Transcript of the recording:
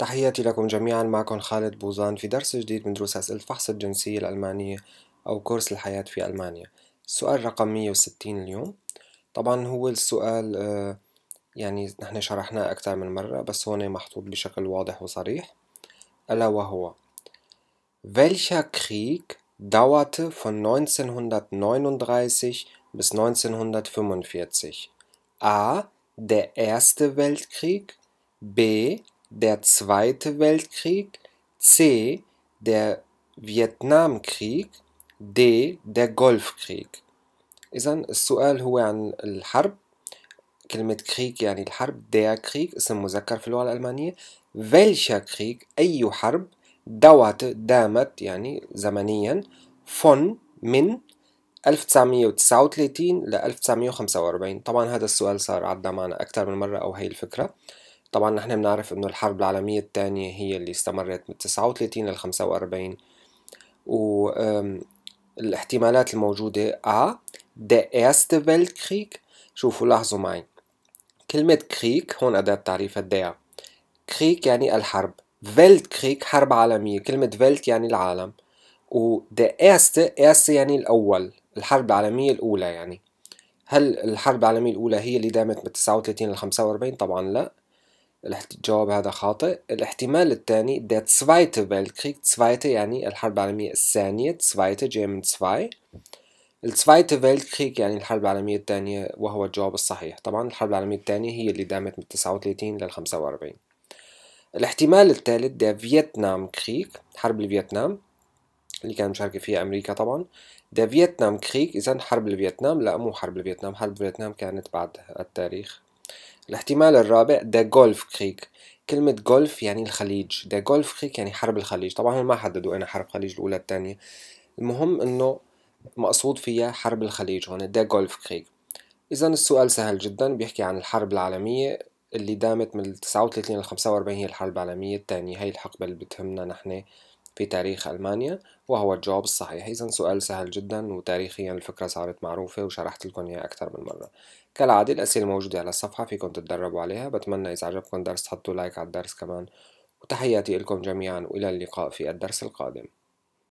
تحياتي لكم جميعا معكم خالد بوزان في درس جديد من دروس أسئلة فحص الجنسية الألمانية أو كورس الحياة في ألمانيا السؤال رقم 160 اليوم طبعا هو السؤال آه، يعني نحن شرحناه أكثر من مرة بس هون محطوط بشكل واضح وصريح ألا وهو Welcher Krieg dauerte von 1939 bis 1945? A. Der Erste Weltkrieg B. der Zweite Weltkrieg, C. der Vietnamkrieg، D. der Golfkrieg. إذا السؤال هو عن الحرب كلمة كريك يعني الحرب der Krieg اسم مذكر في اللغة الألمانية welcher Krieg أي حرب دوت دامت يعني زمنيا von من 1939 ل 1945 طبعا هذا السؤال صار عدى معنا أكثر من مرة أو هي الفكرة طبعا نحن بنعرف انه الحرب العالمية الثانية هي اللي استمرت من 39 لل 45 و الاحتمالات الموجودة A der Erste Weltkrieg شوفوا لاحظوا معي كلمة كريك هون أداة تعريف الديا كريك يعني الحرب فيلت كريك حرب عالمية كلمة فيلت يعني العالم و the erste erste يعني الأول الحرب العالمية الأولى يعني هل الحرب العالمية الأولى هي اللي دامت من 39 ل 45 طبعا لا الجواب هذا خاطئ الاحتمال الثاني ده تسويت بالكريك تسويت يعني الحرب العالمية الثانية تسويت جاي من تسوي التسويت بالكريك يعني الحرب العالمية الثانية وهو الجواب الصحيح طبعا الحرب العالمية الثانية هي اللي دامت من 39 لل 45 الاحتمال الثالث ده فيتنام كريك حرب الفيتنام اللي كان مشاركة فيها أمريكا طبعا ده فيتنام كريك إذا حرب الفيتنام لا مو حرب الفيتنام حرب الفيتنام كانت بعد التاريخ الاحتمال الرابع ذا جولف كريك كلمة جولف يعني الخليج ذا جولف كريك يعني حرب الخليج طبعا هم ما حددوا أنا حرب الخليج الأولى الثانية المهم إنه مقصود فيها حرب الخليج هون ذا جولف كريك إذا السؤال سهل جدا بيحكي عن الحرب العالمية اللي دامت من 39 ل 45 هي الحرب العالمية الثانية هي الحقبة اللي بتهمنا نحن في تاريخ ألمانيا وهو الجواب الصحيح إذا سؤال سهل جدا وتاريخيا الفكرة صارت معروفة وشرحت لكم إياها أكثر من مرة كالعادة الأسئلة موجودة على الصفحة فيكم تتدربوا عليها بتمنى إذا عجبكم الدرس تحطوا لايك على الدرس كمان وتحياتي لكم جميعا وإلى اللقاء في الدرس القادم